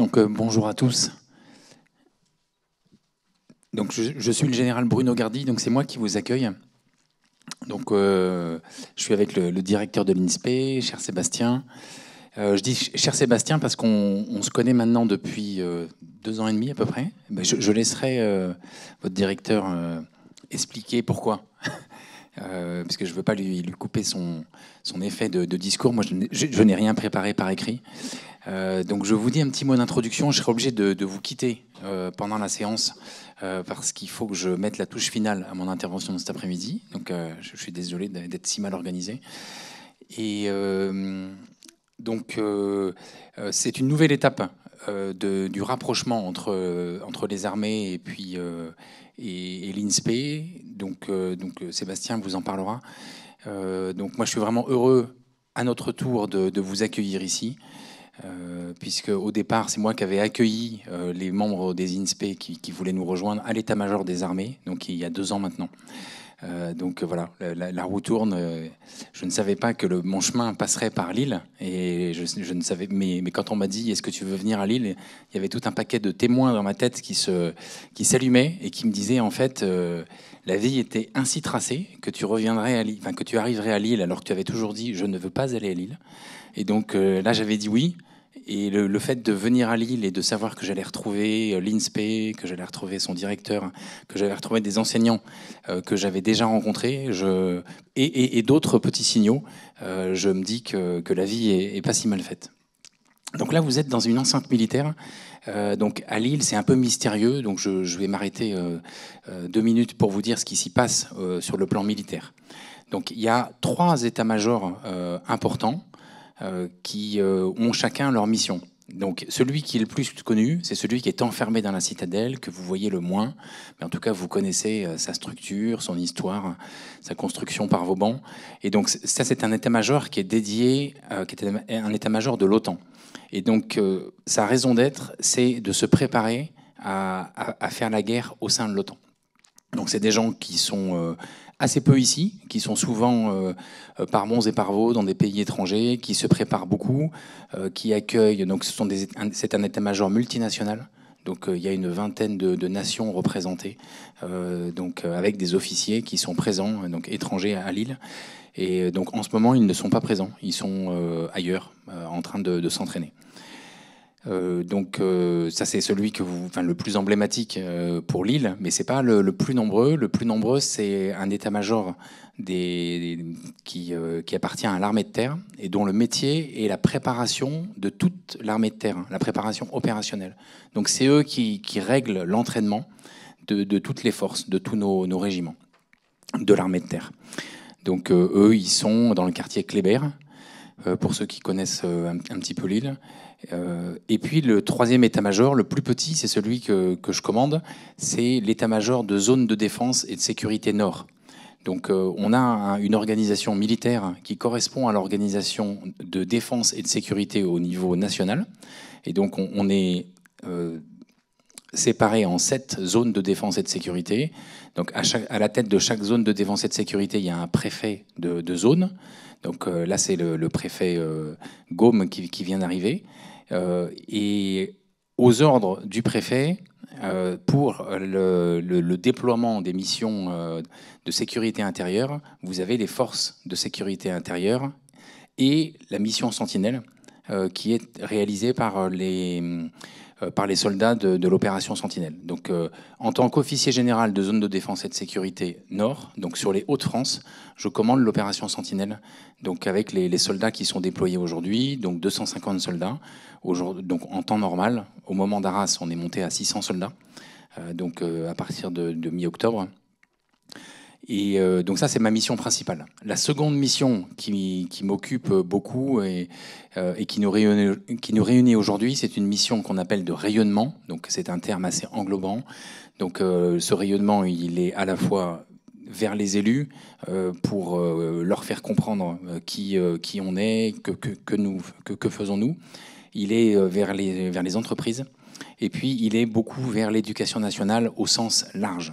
Donc euh, bonjour à tous. Donc je, suis le général Bruno Gardi, donc c'est moi qui vous accueille. Donc euh, je suis avec le, directeur de l'INSPE, cher Sébastien. Euh, je dis cher Sébastien parce qu'on se connaît maintenant depuis deux ans et demi à peu près. Ben, je, laisserai votre directeur expliquer pourquoi. parce que je ne veux pas lui, couper son, effet de, de, discours. Moi, je, n'ai rien préparé par écrit. Euh, donc je vous dis un petit mot d'introduction, je serai obligé de, vous quitter euh, pendant la séance euh, parce qu'il faut que je mette la touche finale à mon intervention de cet après-midi. Donc je, suis désolé d'être si mal organisé. Et donc c'est une nouvelle étape du rapprochement entre, entre les armées et puis et, l'INSPE. Donc, donc Sébastien vous en parlera. donc moi je suis vraiment heureux à notre tour de vous accueillir ici. Euh, puisque au départ, c'est moi qui avais accueilli euh, les membres des INSPE qui, voulaient nous rejoindre à l'état-major des armées, donc il y a deux ans maintenant. Euh, donc voilà, la, roue tourne. je ne savais pas que mon chemin passerait par Lille, et je, ne savais. Mais, quand on m'a dit est-ce que tu veux venir à Lille, il y avait tout un paquet de témoins dans ma tête qui qui s'allumaient et qui me disaient en fait la vie était ainsi tracée que tu reviendrais à Lille, que tu arriverais à Lille alors que tu avais toujours dit je ne veux pas aller à Lille. Et donc là j'avais dit oui. Et le, fait de venir à Lille et de savoir que j'allais retrouver euh, l'INSPE, que j'allais retrouver son directeur, que j'allais retrouver des enseignants euh, que j'avais déjà rencontrés, et, d'autres petits signaux, euh, je me dis que, la vie est, pas si mal faite. Donc là, vous êtes dans une enceinte militaire. donc à Lille, c'est un peu mystérieux. Donc je, je vais m'arrêter deux minutes pour vous dire ce qui s'y passe sur le plan militaire. Donc il y a trois états-majors importants. Euh, qui euh, ont chacun leur mission. Donc celui qui est le plus connu, c'est celui qui est enfermé dans la citadelle, que vous voyez le moins, mais en tout cas vous connaissez euh, sa structure, son histoire, sa construction par vos bancs. Et donc ça c'est un état-major qui est dédié, qui est un état-major de l'OTAN. Et donc sa raison d'être, c'est de se préparer à, faire la guerre au sein de l'OTAN. Donc c'est des gens qui sont assez peu ici, qui sont souvent euh, euh, par mons et par vauts dans des pays étrangers, qui se préparent beaucoup, euh, qui accueillent. Donc, c'est un état-major multinational. Donc, il y a une vingtaine de, nations représentées, donc avec des officiers qui sont présents, donc étrangers à Lille. Et donc, en ce moment, ils ne sont pas présents. Ils sont ailleurs, en train de s'entraîner. Euh, donc euh, ça c'est celui que vous, enfin, le plus emblématique euh, pour l'île, mais c'est pas le, plus nombreux. Le plus nombreux c'est un état-major qui, appartient à l'armée de terre et dont le métier est la préparation de toute l'armée de terre, hein, la préparation opérationnelle. Donc c'est eux qui, règlent l'entraînement de, toutes les forces, de tous nos, nos régiments de l'armée de terre. Donc eux ils sont dans le quartier Kléber euh, pour ceux qui connaissent euh, un, petit peu l'île. Euh, et puis le troisième état-major, le plus petit, c'est celui que, que, je commande, c'est l'état-major de zone de défense et de sécurité nord. Donc on a une organisation militaire qui correspond à l'organisation de défense et de sécurité au niveau national. Et donc on, est séparés en sept zones de défense et de sécurité. Donc à, à, la tête de chaque zone de défense et de sécurité, il y a un préfet de, zone. Donc euh, là, c'est le, préfet euh, Gaume qui, vient d'arriver. Euh, et aux ordres du préfet, pour le, déploiement des missions de sécurité intérieure, vous avez les forces de sécurité intérieure et la mission Sentinelle, qui est réalisée par les euh, par les soldats de, l'opération Sentinelle. Donc, euh, en tant qu'officier général de zone de défense et de sécurité nord, donc sur les Hauts-de-France, je commande l'opération Sentinelle, donc avec les, soldats qui sont déployés aujourd'hui, donc 250 soldats. Donc, en temps normal, au moment d'Arras, on est monté à 600 soldats, euh, donc à partir de mi-octobre. Et euh, donc ça, c'est ma mission principale. La seconde mission qui, m'occupe beaucoup euh, et, qui nous réunit, réunit aujourd'hui, c'est une mission qu'on appelle de rayonnement. Donc c'est un terme assez englobant. Donc euh, ce rayonnement, il est à la fois vers les élus pour leur faire comprendre qui, on est, que, que, faisons-nous. Il est vers vers les entreprises. Et puis, il est beaucoup vers l'éducation nationale au sens large.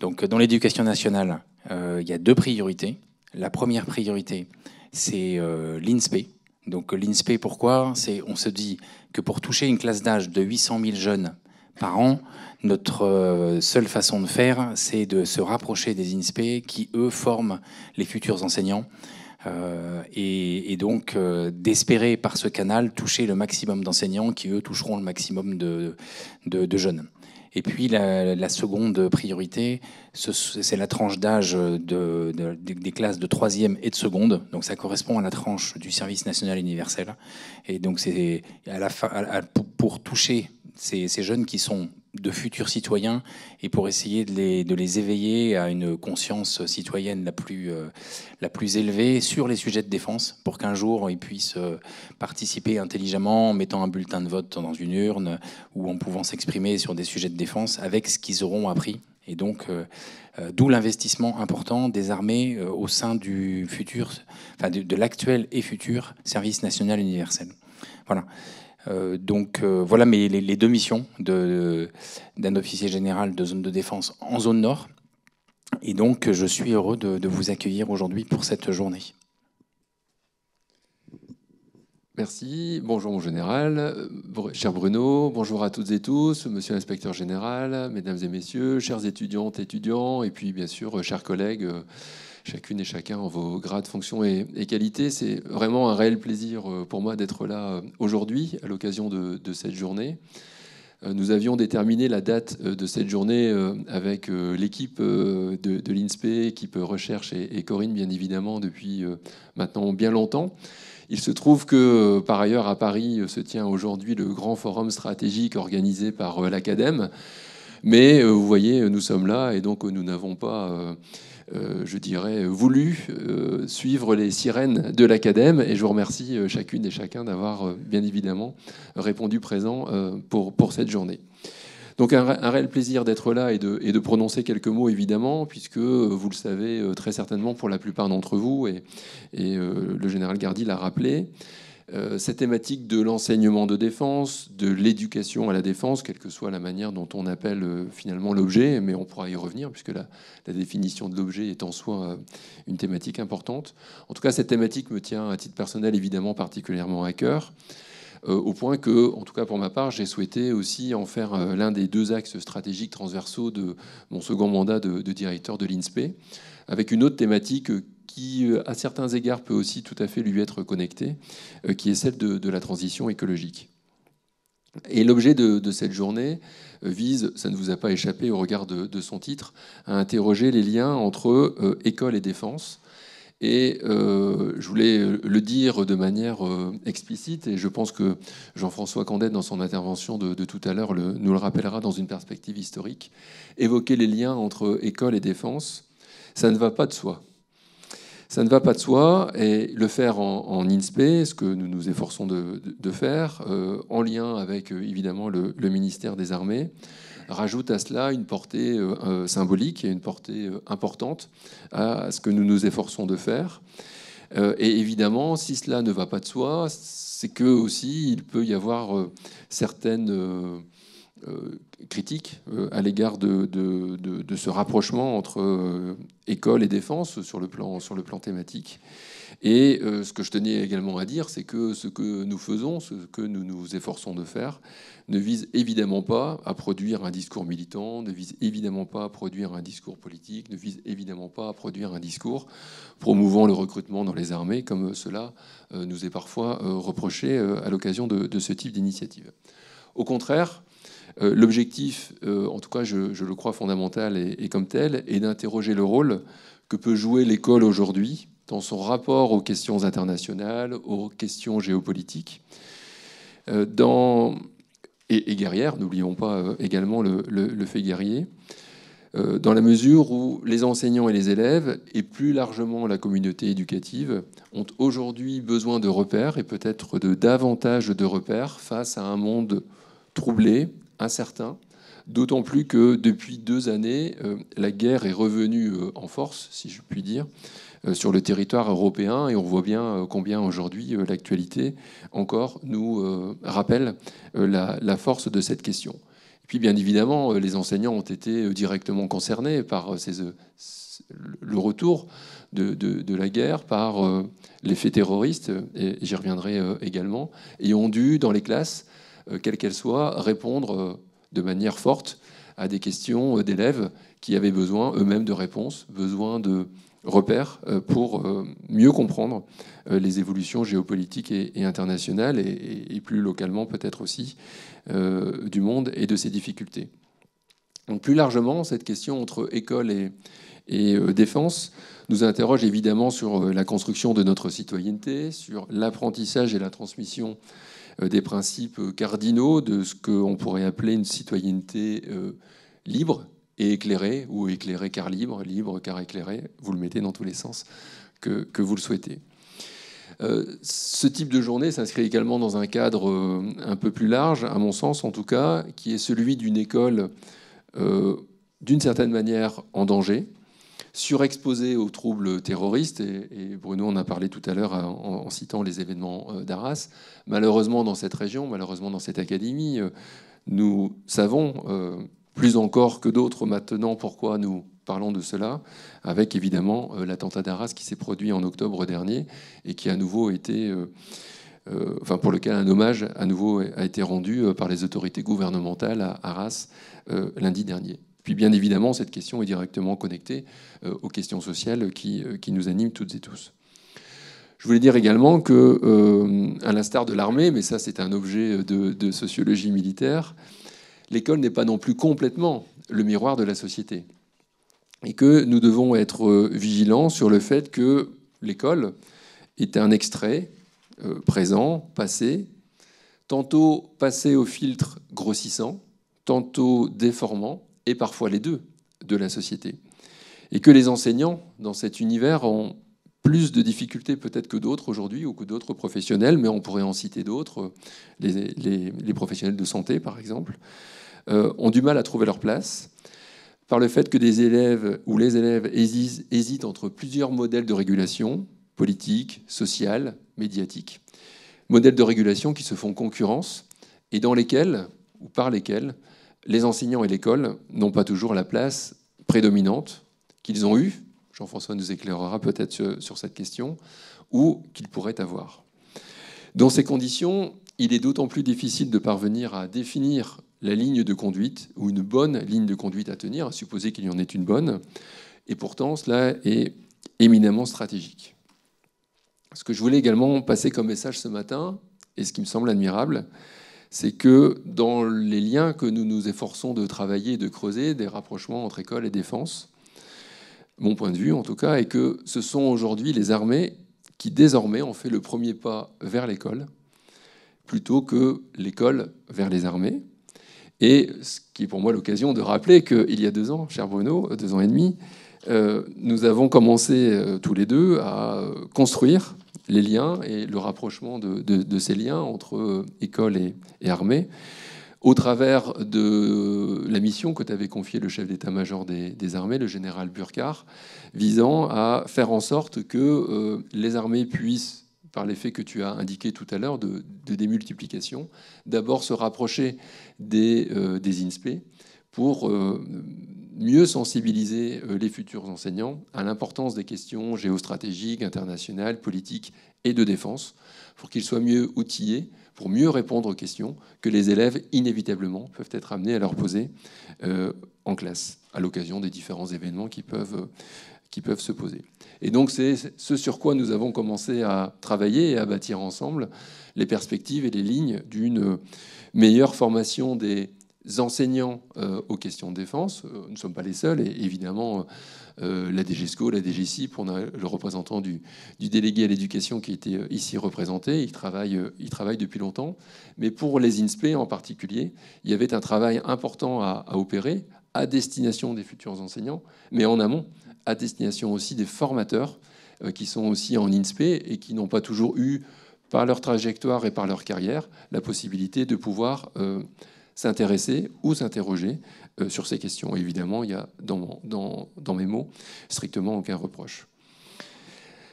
Donc dans l'éducation nationale, euh, il y a deux priorités. La première priorité, c'est euh, l'INSPE. Donc l'INSPE, pourquoi C'est on se dit que pour toucher une classe d'âge de 800 000 jeunes par an, notre euh, seule façon de faire, c'est de se rapprocher des INSPE qui, eux, forment les futurs enseignants. et, donc d'espérer par ce canal toucher le maximum d'enseignants qui, eux, toucheront le maximum de jeunes. Et puis la, seconde priorité, c'est la tranche d'âge de, des classes de troisième et de seconde. Donc ça correspond à la tranche du service national universel. Et donc c'est à la pour, toucher ces, jeunes qui sont de futurs citoyens et pour essayer de les, éveiller à une conscience citoyenne la plus, euh, la plus élevée sur les sujets de défense, pour qu'un jour ils puissent euh, participer intelligemment en mettant un bulletin de vote dans une urne ou en pouvant s'exprimer sur des sujets de défense avec ce qu'ils auront appris. Et donc, euh, d'où l'investissement important des armées au sein du futur, enfin de, de l'actuel et futur service national universel. Voilà. Euh, donc euh, voilà mes, les, deux missions d'un officier général de zone de défense en zone nord. Et donc je suis heureux de, de vous accueillir aujourd'hui pour cette journée. Merci. Bonjour mon général, cher Bruno, bonjour à toutes et tous, monsieur l'inspecteur général, mesdames et messieurs, chers étudiantes, étudiants, et puis bien sûr, chers collègues chacune et chacun en vos grades, fonctions et, qualités. C'est vraiment un réel plaisir euh, pour moi d'être là euh, aujourd'hui à l'occasion de, cette journée. Euh, nous avions déterminé la date de cette journée avec l'équipe de, l'INSPE, équipe recherche et, Corinne bien évidemment depuis maintenant bien longtemps. Il se trouve que, par ailleurs, à Paris se tient aujourd'hui le grand forum stratégique organisé par l'Acadème. Mais vous voyez, nous sommes là et donc nous n'avons pas euh, je dirais, voulu euh, suivre les sirènes de l'académie Et je vous remercie euh, chacune et chacun d'avoir bien évidemment répondu présent pour, cette journée. Donc un, réel plaisir d'être là et de, prononcer quelques mots, évidemment, puisque vous le savez très certainement pour la plupart d'entre vous, et, le général Gardi l'a rappelé, euh, cette thématique de l'enseignement de défense, de l'éducation à la défense, quelle que soit la manière dont on appelle euh, finalement l'objet, mais on pourra y revenir puisque la, définition de l'objet est en soi euh, une thématique importante. En tout cas, cette thématique me tient à titre personnel évidemment particulièrement à cœur. Au point que, en tout cas pour ma part, j'ai souhaité aussi en faire l'un des deux axes stratégiques transversaux de mon second mandat de, directeur de l'INSPE, avec une autre thématique qui, euh, à certains égards, peut aussi tout à fait lui être connecté, euh, qui est celle de, la transition écologique. Et l'objet de, cette journée euh, vise, ça ne vous a pas échappé au regard de, son titre, à interroger les liens entre école et défense. Et je voulais le dire de manière explicite, et je pense que Jean-François Candette, dans son intervention de tout à l'heure, nous le rappellera dans une perspective historique, évoquer les liens entre école et défense, ça ne va pas de soi. Ça ne va pas de soi, et le faire en, INSPE, ce que nous nous efforçons de, faire, euh, en lien avec euh, évidemment le, ministère des Armées, rajoute à cela une portée euh, symbolique et une portée importante à ce que nous nous efforçons de faire. et évidemment, si cela ne va pas de soi, c'est que aussi il peut y avoir certaines euh, critique euh, à l'égard de, ce rapprochement entre euh, école et défense sur le plan, sur le plan thématique. Et ce que je tenais également à dire, c'est que ce que nous faisons, ce que nous nous efforçons de faire, ne vise évidemment pas à produire un discours militant, ne vise évidemment pas à produire un discours politique, ne vise évidemment pas à produire un discours promouvant le recrutement dans les armées, comme cela nous est parfois reproché à l'occasion de ce type d'initiative. Au contraire, euh, l'objectif, euh, en tout cas je, le crois fondamental et, comme tel, est d'interroger le rôle que peut jouer l'école aujourd'hui dans son rapport aux questions internationales, aux questions géopolitiques. Euh, dans, et, guerrières, guerrière, n'oublions pas également le, fait guerrier, dans la mesure où les enseignants et les élèves, et plus largement la communauté éducative, ont aujourd'hui besoin de repères et peut-être de davantage de repères face à un monde troublé, incertain, d'autant plus que depuis deux années, euh, la guerre est revenue euh, en force, si je puis dire, euh, sur le territoire européen, et on voit bien combien aujourd'hui l'actualité encore nous rappelle la, force de cette question. Et Puis bien évidemment, les enseignants ont été directement concernés par ces, le retour de, de, la guerre, par l'effet terroriste, et j'y reviendrai également, et ont dû, dans les classes, euh, quelle qu'elle soit, répondre euh, de manière forte à des questions euh, d'élèves qui avaient besoin eux-mêmes de réponses, besoin de repères pour mieux comprendre les évolutions géopolitiques et internationales et plus localement peut-être aussi du monde et de ses difficultés. Donc plus largement, cette question entre école et, et défense nous interroge évidemment sur la construction de notre citoyenneté, sur l'apprentissage et la transmission euh, des principes cardinaux de ce qu'on pourrait appeler une citoyenneté euh, libre et éclairée, ou éclairée car libre, libre car éclairée, vous le mettez dans tous les sens que, vous le souhaitez. Euh, ce type de journée s'inscrit également dans un cadre un peu plus large, à mon sens en tout cas, qui est celui d'une école d'une certaine manière en danger, surexposés aux troubles terroristes. Et, Bruno en a parlé tout à l'heure euh, en, citant les événements euh, d'Arras. Malheureusement, dans cette région, malheureusement, dans cette académie, euh, nous savons plus encore que d'autres maintenant pourquoi nous parlons de cela, avec évidemment l'attentat d'Arras qui s'est produit en octobre dernier et qui à nouveau été. enfin pour lequel un hommage à nouveau a été rendu par les autorités gouvernementales à Arras lundi dernier. Puis bien évidemment, cette question est directement connectée euh, aux questions sociales euh, qui, nous animent toutes et tous. Je voulais dire également que, euh, à l'instar de l'armée, mais ça c'est un objet de, sociologie militaire, l'école n'est pas non plus complètement le miroir de la société. Et que nous devons être vigilants sur le fait que l'école est un extrait présent, passé, tantôt passé au filtre grossissant, tantôt déformant, et parfois les deux, de la société. Et que les enseignants, dans cet univers, ont plus de difficultés peut-être que d'autres aujourd'hui, ou que d'autres professionnels, mais on pourrait en citer d'autres, les, professionnels de santé par exemple, euh, ont du mal à trouver leur place par le fait que des élèves ou les élèves hésitent, hésitent entre plusieurs modèles de régulation, politique, sociale, médiatique, modèles de régulation qui se font concurrence et dans lesquels, ou par lesquels, les enseignants et l'école n'ont pas toujours la place prédominante qu'ils ont eue, Jean-François nous éclairera peut-être sur, cette question, ou qu'ils pourraient avoir. Dans ces conditions, il est d'autant plus difficile de parvenir à définir la ligne de conduite, ou une bonne ligne de conduite à tenir, à supposer qu'il y en ait une bonne, et pourtant cela est éminemment stratégique. Ce que je voulais également passer comme message ce matin, et ce qui me semble admirable, c'est que dans les liens que nous nous efforçons de travailler et de creuser, des rapprochements entre école et défense, mon point de vue en tout cas, est que ce sont aujourd'hui les armées qui désormais ont fait le premier pas vers l'école, plutôt que l'école vers les armées. Et ce qui est pour moi l'occasion de rappeler qu'il y a deux ans, cher Bruno, deux ans et demi, euh, nous avons commencé euh, tous les deux à construire les liens et le rapprochement de, ces liens entre euh, école et, armée au travers de la mission que t'avait confiée le chef d'état-major des, armées, le général Burkhardt, visant à faire en sorte que euh, les armées puissent, par l'effet que tu as indiqué tout à l'heure de, démultiplication, d'abord se rapprocher des, euh, INSPE pour euh, mieux sensibiliser euh, les futurs enseignants à l'importance des questions géostratégiques, internationales, politiques et de défense, pour qu'ils soient mieux outillés, pour mieux répondre aux questions que les élèves, inévitablement, peuvent être amenés à leur poser euh, en classe, à l'occasion des différents événements qui peuvent, euh, qui peuvent se poser. Et donc c'est ce sur quoi nous avons commencé à travailler et à bâtir ensemble les perspectives et les lignes d'une meilleure formation des enseignants euh, aux questions de défense. Euh, nous ne sommes pas les seuls, et évidemment, euh, la DGESCO, la DGCIP, on a le représentant du, du délégué à l'éducation qui était ici représenté. Il travaille, il travaille depuis longtemps. Mais pour les INSPE en particulier, il y avait un travail important à, opérer à destination des futurs enseignants, mais en amont, à destination aussi des formateurs qui sont aussi en INSPE et qui n'ont pas toujours eu, par leur trajectoire et par leur carrière, la possibilité de pouvoir s'intéresser ou s'interroger euh, sur ces questions. évidemment, il y a dans, mes mots strictement aucun reproche.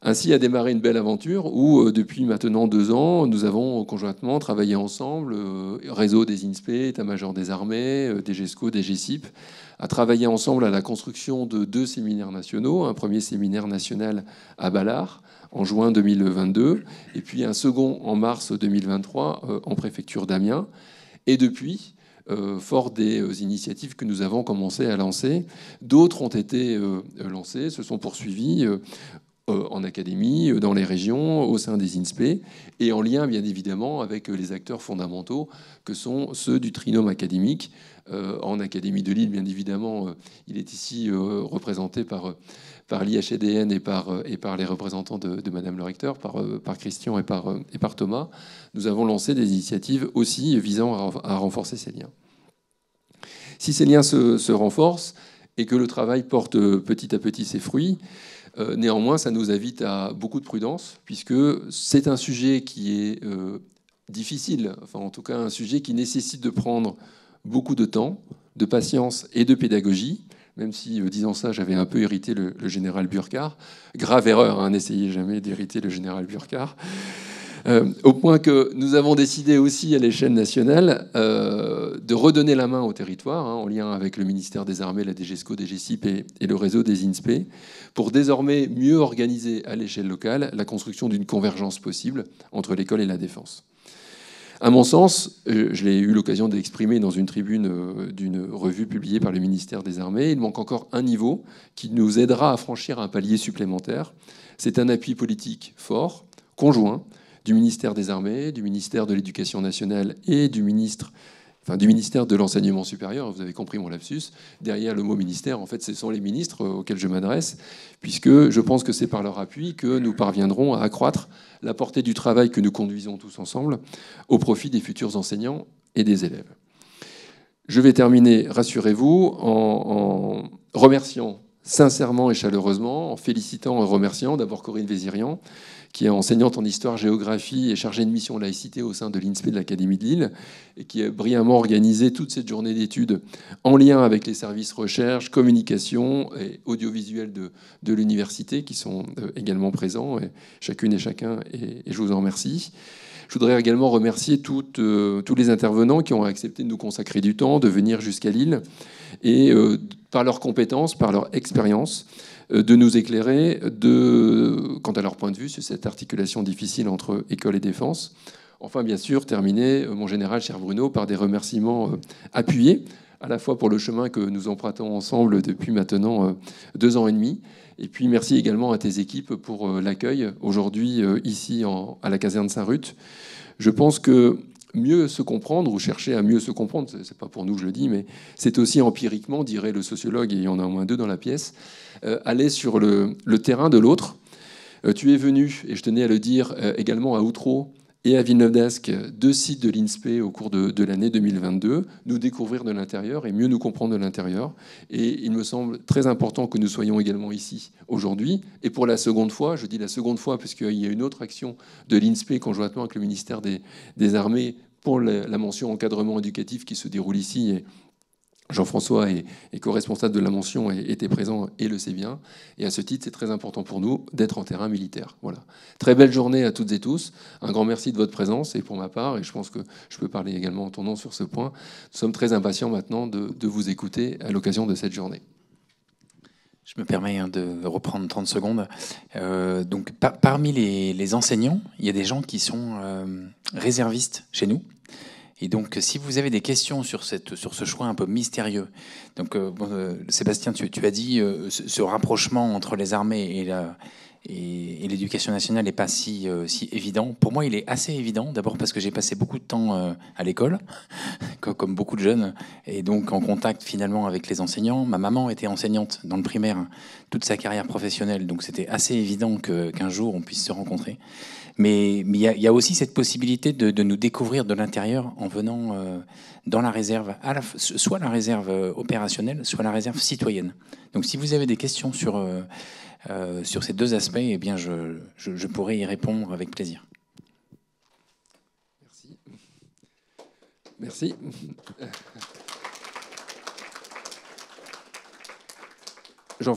Ainsi a démarré une belle aventure où, euh, depuis maintenant deux ans, nous avons conjointement travaillé ensemble, euh, réseau des INSPE, état-major des armées, des GESCO, des GESIP, à travailler ensemble à la construction de deux séminaires nationaux. Un premier séminaire national à Ballard en juin 2022 et puis un second en mars 2023 en préfecture d'Amiens. Et depuis, euh, fort des euh, initiatives que nous avons commencé à lancer. D'autres ont été euh, lancées, se sont poursuivies. Euh, en académie, euh, dans les régions, au sein des INSPE, et en lien bien évidemment avec euh, les acteurs fondamentaux que sont ceux du trinôme académique. en Académie de Lille, bien évidemment, il est ici représenté par, par l'IHEDN et par, et par les représentants de, Madame le Recteur, par, Christian et par, et par Thomas. Nous avons lancé des initiatives aussi visant à, renforcer ces liens. Si ces liens se renforcent et que le travail porte petit à petit ses fruits, euh, néanmoins, ça nous invite à beaucoup de prudence, puisque c'est un sujet qui est euh, difficile, enfin en tout cas un sujet qui nécessite de prendre beaucoup de temps, de patience et de pédagogie, même si euh, disant ça j'avais un peu hérité le, général Burkhardt. Grave erreur, hein, n'essayez jamais d'hériter le général Burkhardt. Euh, au point que nous avons décidé aussi à l'échelle nationale euh, de redonner la main au territoire, hein, en lien avec le ministère des Armées, la DGESCO, DGCIP et, et le réseau des INSPE, pour désormais mieux organiser à l'échelle locale la construction d'une convergence possible entre l'école et la défense. À mon sens, euh, je l'ai eu l'occasion d'exprimer dans une tribune d'une revue publiée par le ministère des Armées, il manque encore un niveau qui nous aidera à franchir un palier supplémentaire. C'est un appui politique fort, conjoint, du ministère des Armées, du ministère de l'Éducation nationale et du ministre Enfin, du ministère de l'enseignement supérieur, vous avez compris mon lapsus, derrière le mot ministère, en fait, ce sont les ministres auxquels je m'adresse, puisque je pense que c'est par leur appui que nous parviendrons à accroître la portée du travail que nous conduisons tous ensemble au profit des futurs enseignants et des élèves. Je vais terminer, rassurez-vous, en, remerciant sincèrement et chaleureusement, en félicitant et remerciant d'abord Corinne Vésirian, qui est enseignante en histoire-géographie et chargée de mission laïcité au sein de l'INSPE de l'Académie de Lille, et qui a brillamment organisé toute cette journée d'études en lien avec les services recherche, communication et audiovisuel de, de l'université, qui sont euh, également présents, et chacune et chacun, et, je vous en remercie. Je voudrais également remercier toutes, euh, tous les intervenants qui ont accepté de nous consacrer du temps, de venir jusqu'à Lille, et euh, par leurs compétences, par leur expérience, euh, de nous éclairer de, quant à leur point de vue sur cette articulation difficile entre école et défense. Enfin, bien sûr, terminer, euh, mon général, cher Bruno, par des remerciements euh, appuyés, à la fois pour le chemin que nous empruntons ensemble depuis maintenant deux ans et demi, et puis merci également à tes équipes pour l'accueil aujourd'hui ici à la caserne Saint-Ruth. Je pense que mieux se comprendre ou chercher à mieux se comprendre, c'est pas pour nous que je le dis, mais c'est aussi empiriquement, dirait le sociologue, et il y en a au moins deux dans la pièce, euh, aller sur le, terrain de l'autre. Euh, tu es venu, et je tenais à le dire euh, également à Outreau et à Villeneuve-d'Ascq, deux sites de l'INSPE au cours de, de l'année 2022, nous découvrir de l'intérieur et mieux nous comprendre de l'intérieur. Et il me semble très important que nous soyons également ici aujourd'hui. Et pour la seconde fois, je dis la seconde fois puisqu'il y a une autre action de l'INSPE conjointement avec le ministère des, des Armées la mention encadrement éducatif qui se déroule ici. Et Jean-François est, co-responsable de la mention et était présent et le sait bien. Et à ce titre, c'est très important pour nous d'être en terrain militaire. Voilà. Très belle journée à toutes et tous. Un grand merci de votre présence et pour ma part, et je pense que je peux parler également en tournant sur ce point, nous sommes très impatients maintenant de, vous écouter à l'occasion de cette journée. Je me permets hein, de reprendre 30 secondes. Euh, donc, parmi les, enseignants, il y a des gens qui sont euh, réservistes chez nous, et donc, si vous avez des questions sur, cette, sur ce choix un peu mystérieux, donc euh, euh, Sébastien, tu, as dit euh, ce, rapprochement entre les armées et l'éducation nationale n'est pas si, si évident. Pour moi, il est assez évident, d'abord parce que j'ai passé beaucoup de temps à l'école, comme beaucoup de jeunes, et donc en contact finalement avec les enseignants. Ma maman était enseignante dans le primaire toute sa carrière professionnelle, donc c'était assez évident qu'un jour on puisse se rencontrer. Mais il y, a aussi cette possibilité de, nous découvrir de l'intérieur en venant euh, dans la réserve, soit la réserve euh, opérationnelle, soit la réserve citoyenne. Donc si vous avez des questions sur, euh, sur ces deux aspects, eh bien je, je, je pourrais y répondre avec plaisir. Merci.